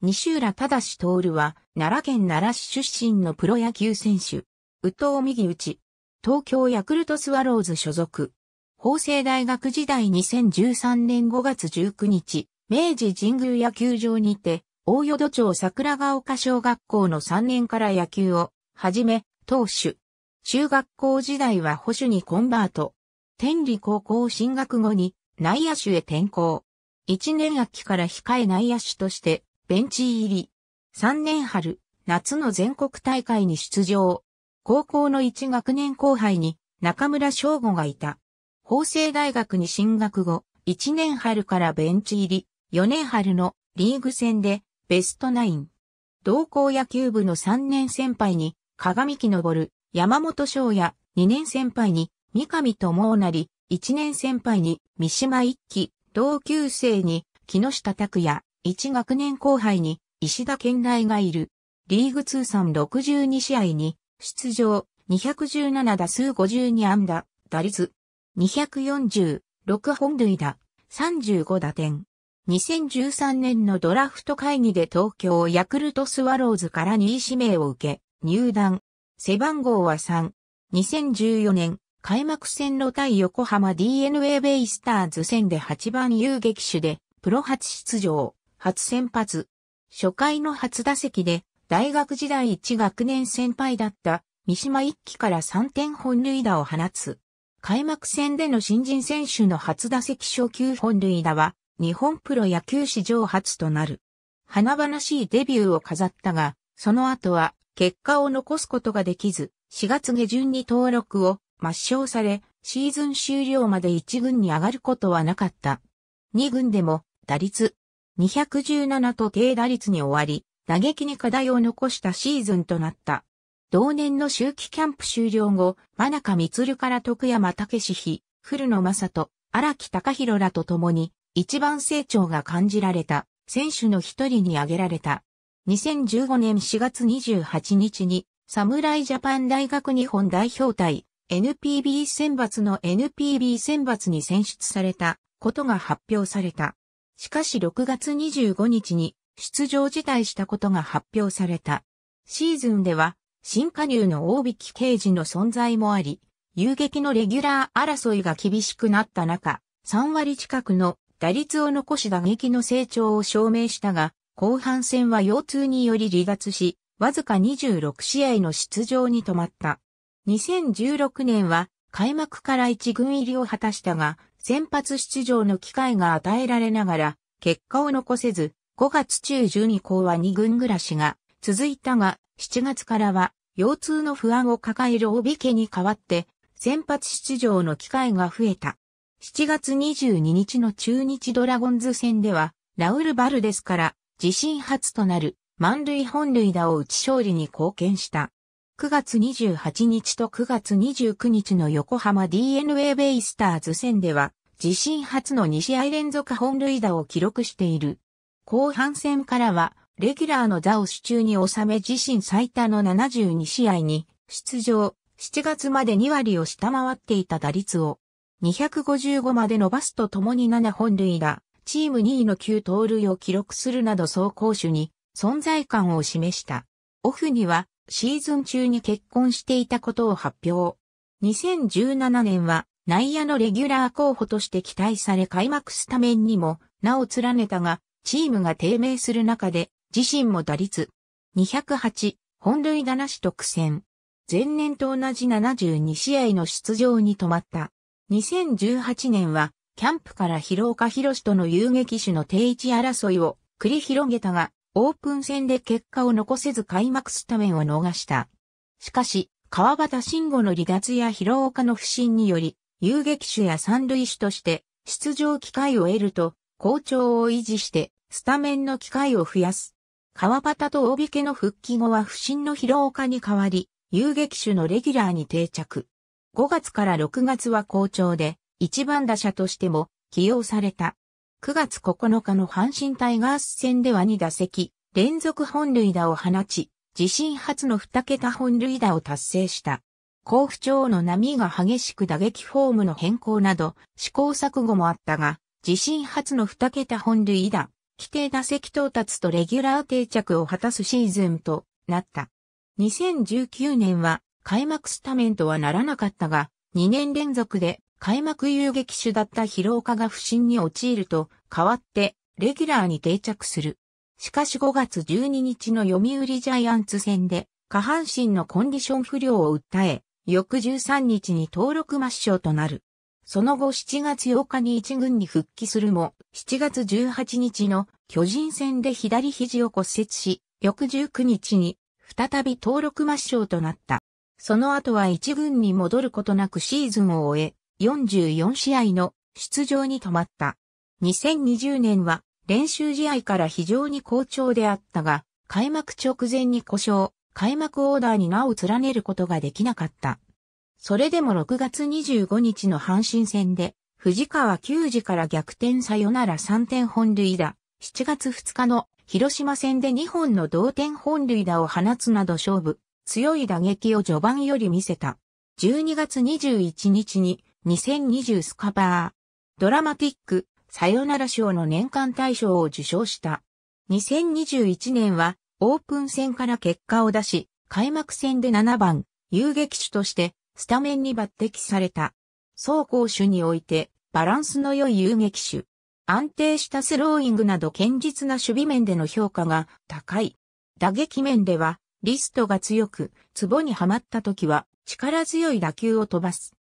西浦忠徹は、奈良県奈良市出身のプロ野球選手。宇藤右打ち。東京ヤクルトスワローズ所属。法政大学時代2013年5月19日、明治神宮野球場にて、大淀町桜ヶ丘小学校の3年から野球を、はじめ、投手。中学校時代は保守にコンバート。天理高校進学後に内野手へ転校。1年秋から控え内野手としてベンチ入り。3年春、夏の全国大会に出場。高校の1学年後輩に中村翔吾がいた。法政大学に進学後、1年春からベンチ入り、4年春のリーグ戦でベストナイン。同校野球部の3年先輩に鏡木昇、山本翔也、2年先輩に三上智成、1年先輩に三島一輝、同級生に木下拓也、1学年後輩に石田健大がいる。リーグ通算62試合に出場217打数52安打、打率246本塁打、35打点。2013年のドラフト会議で東京ヤクルトスワローズから2位指名を受け、入団。背番号は3。2014年、開幕戦の対横浜 DNA ベイスターズ戦で8番遊撃手で、プロ初出場。初先発。初回の初打席で、大学時代一学年先輩だった三島一騎から3点本塁打を放つ。開幕戦での新人選手の初打席初級本塁打は、日本プロ野球史上初となる。華々しいデビューを飾ったが、その後は結果を残すことができず、4月下旬に登録を抹消され、シーズン終了まで1軍に上がることはなかった。2軍でも打率217と低打率に終わり、打撃に課題を残したシーズンとなった。同年の秋季キャンプ終了後、真中光から徳山武史比、古野正人、荒木隆弘らと共に、一番成長が感じられた、選手の一人に挙げられた。2015年4月28日に、侍ジャパン大学日本代表対 NPB 選抜の NPB 選抜に選出されたことが発表された。しかし6月25日に出場辞退したことが発表された。シーズンでは新加入の大引刑事の存在もあり、遊撃のレギュラー争いが厳しくなった中、3割近くの打率を残し打撃の成長を証明したが、後半戦は腰痛により離脱し、わずか26試合の出場に止まった。2016年は開幕から一軍入りを果たしたが、先発出場の機会が与えられながら、結果を残せず、5月中旬以降は2軍暮らしが続いたが、7月からは腰痛の不安を抱える帯家に代わって、先発出場の機会が増えた。7月22日の中日ドラゴンズ戦では、ラウル・バルデスから自身初となる満塁本塁打を打ち勝利に貢献した。9月28日と9月29日の横浜 DNA ベイスターズ戦では、自身初の2試合連続本塁打を記録している。後半戦からは、レギュラーの座を手中に収め自身最多の72試合に出場、7月まで2割を下回っていた打率を255まで伸ばすとともに7本塁打、チーム2位の9盗塁を記録するなど走攻手に存在感を示した。オフにはシーズン中に結婚していたことを発表。2017年は内野のレギュラー候補として期待され開幕スタメンにも名を連ねたが、チームが低迷する中で自身も打率208本塁打なしと苦戦。前年と同じ72試合の出場に止まった。2018年は、キャンプから広岡博士との遊撃手の定位置争いを繰り広げたが、オープン戦で結果を残せず開幕スタメンを逃した。しかし、川端慎吾の離脱や広岡の不振により、遊撃手や三塁手として出場機会を得ると、好調を維持してスタメンの機会を増やす。川端と大引けの復帰後は不振の広岡に代わり、遊撃手のレギュラーに定着。5月から6月は好調で、一番打者としても起用された。9月9日の阪神タイガース戦では2打席、連続本塁打を放ち、自身初の2桁本塁打を達成した。甲府町の波が激しく打撃フォームの変更など、試行錯誤もあったが、自身初の2桁本塁打、規定打席到達とレギュラー定着を果たすシーズンとなった。2019年は開幕スタメンとはならなかったが、2年連続で開幕遊撃手だった広岡が不審に陥ると、代わって、レギュラーに定着する。しかし5月12日の読売ジャイアンツ戦で、下半身のコンディション不良を訴え、翌13日に登録抹消となる。その後7月8日に一軍に復帰するも、7月18日の巨人戦で左肘を骨折し、翌19日に再び登録抹消となった。その後は一軍に戻ることなくシーズンを終え、44試合の出場に止まった。2020年は練習試合から非常に好調であったが、開幕直前に故障、開幕オーダーに名を連ねることができなかった。それでも6月25日の阪神戦で、藤川球児から逆転さよなら3点本塁打、7月2日の広島戦で2本の同点本塁打を放つなど勝負、強い打撃を序盤より見せた。12月21日に2020スカバー、ドラマティック、さよなら賞の年間大賞を受賞した。2021年は、オープン戦から結果を出し、開幕戦で7番、遊撃手として、スタメンに抜擢された。走行手において、バランスの良い遊撃手。安定したスローイングなど堅実な守備面での評価が高い。打撃面では、リストが強く、ツボにはまった時は、力強い打球を飛ばす。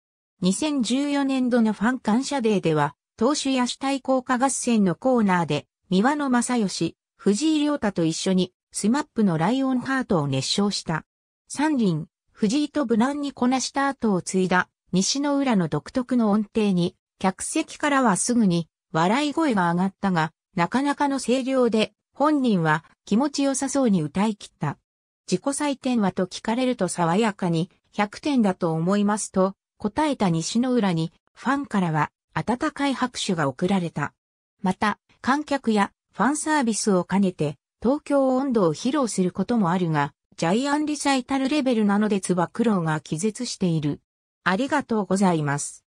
2014年度のファン感謝デーでは、投手野手対抗化合戦のコーナーで、三輪野正義、藤井亮太と一緒に、スマップのライオンハートを熱唱した。三輪、藤井と無難にこなした後を継いだ、西の浦の独特の音程に、客席からはすぐに、笑い声が上がったが、なかなかの声量で、本人は気持ちよさそうに歌い切った。自己採点はと聞かれると爽やかに、100点だと思いますと、答えた西の浦にファンからは温かい拍手が送られた。また、観客やファンサービスを兼ねて東京温度を披露することもあるが、ジャイアンリサイタルレベルなのでつば苦労が気絶している。ありがとうございます。